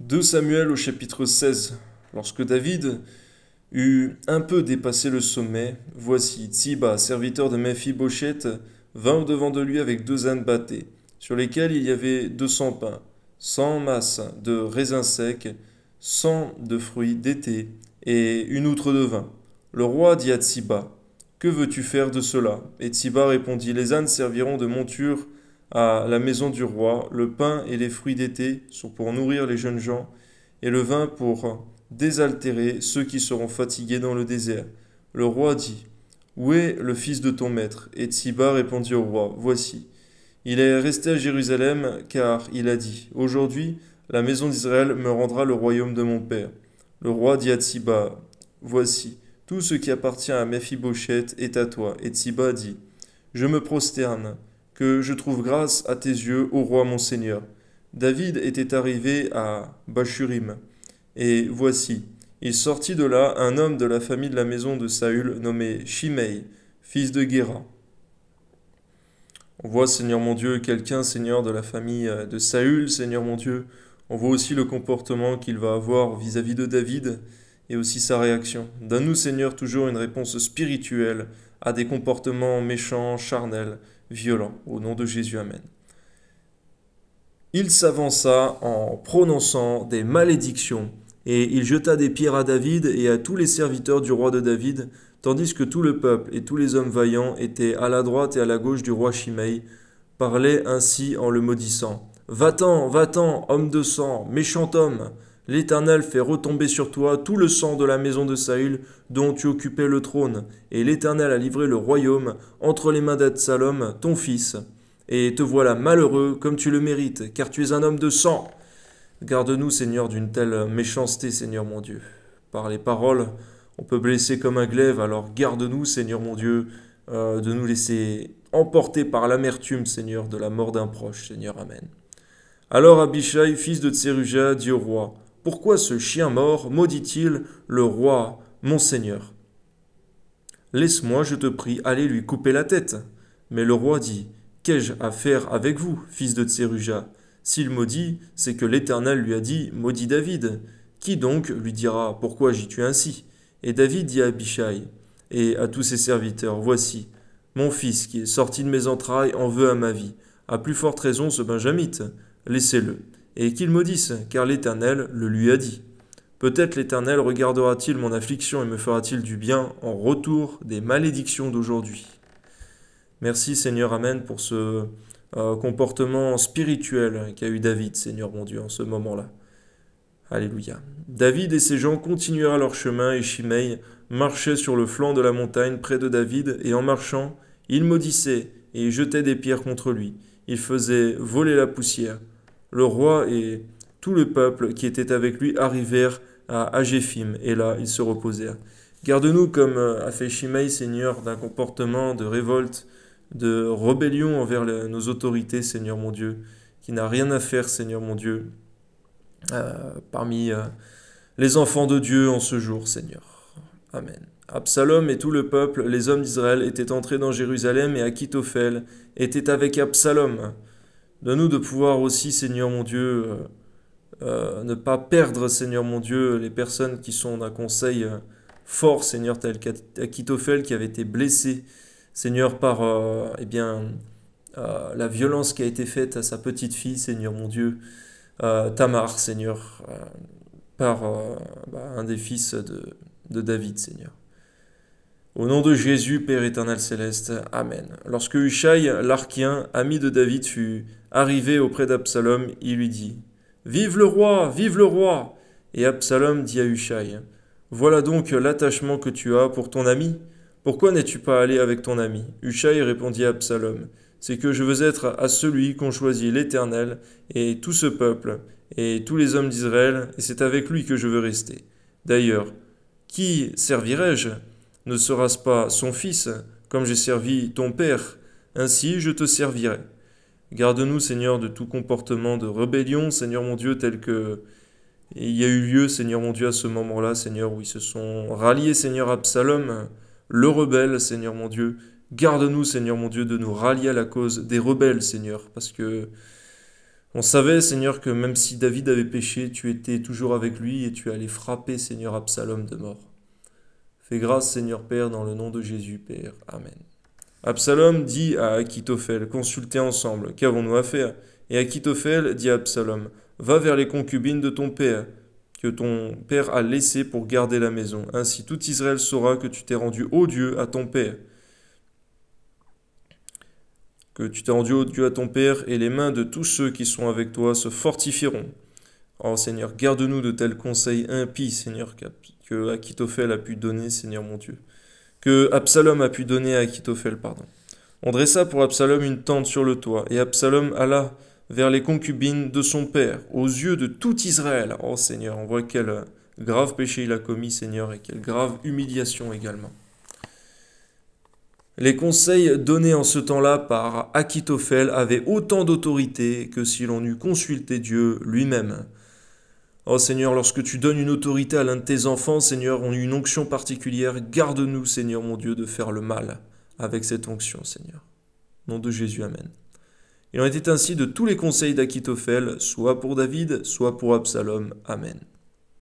2 Samuel au chapitre 16. Lorsque David eut un peu dépassé le sommet, voici Tsiba, serviteur de Mephibosheth, vint au-devant de lui avec deux ânes battés, sur lesquels il y avait 200 pains, 100 masses de raisins secs, 100 de fruits d'été et une outre de vin. Le roi dit à Tsiba Que veux-tu faire de cela Et Tsiba répondit Les ânes serviront de monture à la maison du roi, le pain et les fruits d'été sont pour nourrir les jeunes gens, et le vin pour désaltérer ceux qui seront fatigués dans le désert. Le roi dit, Où est le fils de ton maître Et Tsiba répondit au roi, Voici. Il est resté à Jérusalem, car il a dit, Aujourd'hui, la maison d'Israël me rendra le royaume de mon père. Le roi dit à Tsiba, Voici, tout ce qui appartient à Mephibosheth est à toi. Et Tsiba dit, Je me prosterne que je trouve grâce à tes yeux, ô roi mon Seigneur. David était arrivé à Bachurim, et voici, il sortit de là un homme de la famille de la maison de Saül nommé Shimei, fils de Guéra. On voit, Seigneur mon Dieu, quelqu'un, Seigneur, de la famille euh, de Saül, Seigneur mon Dieu. On voit aussi le comportement qu'il va avoir vis-à-vis de David et aussi sa réaction. Donne-nous, Seigneur, toujours une réponse spirituelle à des comportements méchants, charnels, violents. Au nom de Jésus, Amen. Il s'avança en prononçant des malédictions, et il jeta des pierres à David et à tous les serviteurs du roi de David, tandis que tout le peuple et tous les hommes vaillants étaient à la droite et à la gauche du roi Shimei, parlaient ainsi en le maudissant. Va-t'en, va-t'en, homme de sang, méchant homme, L'Éternel fait retomber sur toi tout le sang de la maison de Saül, dont tu occupais le trône, et l'Éternel a livré le royaume entre les mains d'Atsalom, ton fils. Et te voilà malheureux comme tu le mérites, car tu es un homme de sang. Garde-nous, Seigneur, d'une telle méchanceté, Seigneur mon Dieu. Par les paroles, on peut blesser comme un glaive, alors garde-nous, Seigneur mon Dieu, euh, de nous laisser emporter par l'amertume, Seigneur, de la mort d'un proche, Seigneur. Amen. Alors Abishai, fils de Tseruja, dit au roi, pourquoi ce chien mort maudit-il le roi, mon seigneur Laisse-moi, je te prie, aller lui couper la tête. Mais le roi dit Qu'ai-je à faire avec vous, fils de Tseruja S'il maudit, c'est que l'Éternel lui a dit Maudit David. Qui donc lui dira Pourquoi j'y tue ainsi Et David dit à Abishai et à tous ses serviteurs Voici, mon fils qui est sorti de mes entrailles en veut à ma vie. À plus forte raison, ce benjamite. Laissez-le et qu'il maudisse, car l'Éternel le lui a dit. Peut-être l'Éternel regardera-t-il mon affliction et me fera-t-il du bien en retour des malédictions d'aujourd'hui. Merci Seigneur, Amen, pour ce euh, comportement spirituel qu'a eu David, Seigneur mon Dieu, en ce moment-là. Alléluia. David et ses gens continuèrent leur chemin et Shimei marchait sur le flanc de la montagne près de David et en marchant, il maudissait et jetait des pierres contre lui. Il faisait voler la poussière le roi et tout le peuple qui était avec lui arrivèrent à Agéphim, et là ils se reposèrent. Garde-nous, comme euh, a fait Shimei, Seigneur, d'un comportement de révolte, de rébellion envers nos autorités, Seigneur mon Dieu, qui n'a rien à faire, Seigneur mon Dieu, euh, parmi euh, les enfants de Dieu en ce jour, Seigneur. Amen. Absalom et tout le peuple, les hommes d'Israël, étaient entrés dans Jérusalem et Akitophel était avec Absalom. De nous de pouvoir aussi, Seigneur mon Dieu, euh, euh, ne pas perdre, Seigneur mon Dieu, les personnes qui sont d'un conseil euh, fort, Seigneur, tel qu'Akitophel qui avait été blessé, Seigneur, par eh bien, la violence qui a été faite à sa petite fille, Seigneur mon Dieu, Tamar, Seigneur, par bah, un des fils de David, Seigneur. Au nom de Jésus, Père éternel céleste, Amen. Lorsque Hushai, l'Archien, ami de David, fut arrivé auprès d'Absalom, il lui dit Vive le roi, vive le roi Et Absalom dit à Hushai Voilà donc l'attachement que tu as pour ton ami. Pourquoi n'es-tu pas allé avec ton ami Hushai répondit à Absalom C'est que je veux être à celui qu'ont choisi l'Éternel et tout ce peuple et tous les hommes d'Israël, et c'est avec lui que je veux rester. D'ailleurs, qui servirai-je ne sera-ce pas son fils, comme j'ai servi ton Père, ainsi je te servirai. Garde-nous, Seigneur, de tout comportement de rébellion, Seigneur mon Dieu, tel que il y a eu lieu, Seigneur mon Dieu, à ce moment-là, Seigneur, où ils se sont ralliés, Seigneur, Absalom, le rebelle, Seigneur mon Dieu. Garde-nous, Seigneur mon Dieu, de nous rallier à la cause des rebelles, Seigneur, parce que on savait, Seigneur, que même si David avait péché, tu étais toujours avec lui et tu allais frapper, Seigneur, Absalom de mort. Fais grâce, Seigneur Père, dans le nom de Jésus, Père. Amen. Absalom dit à Achitophel, consultez ensemble, qu'avons-nous à faire Et Achitophel dit à Absalom, va vers les concubines de ton père, que ton père a laissées pour garder la maison. Ainsi tout Israël saura que tu t'es rendu odieux à ton père. Que tu t'es rendu odieux à ton père, et les mains de tous ceux qui sont avec toi se fortifieront. Oh Seigneur, garde-nous de tels conseils impies, Seigneur, que Achitophel a pu donner, Seigneur mon Dieu, que Absalom a pu donner à Achitophel, pardon. On dressa pour Absalom une tente sur le toit, et Absalom alla vers les concubines de son père, aux yeux de tout Israël. Oh Seigneur, on voit quel euh, grave péché il a commis, Seigneur, et quelle grave humiliation également. Les conseils donnés en ce temps-là par Achitophel avaient autant d'autorité que si l'on eût consulté Dieu lui-même. Oh Seigneur, lorsque tu donnes une autorité à l'un de tes enfants, Seigneur, on a une onction particulière. Garde-nous, Seigneur mon Dieu, de faire le mal avec cette onction, Seigneur. Nom de Jésus, Amen. Il en était ainsi de tous les conseils d'Achitophel, soit pour David, soit pour Absalom. Amen.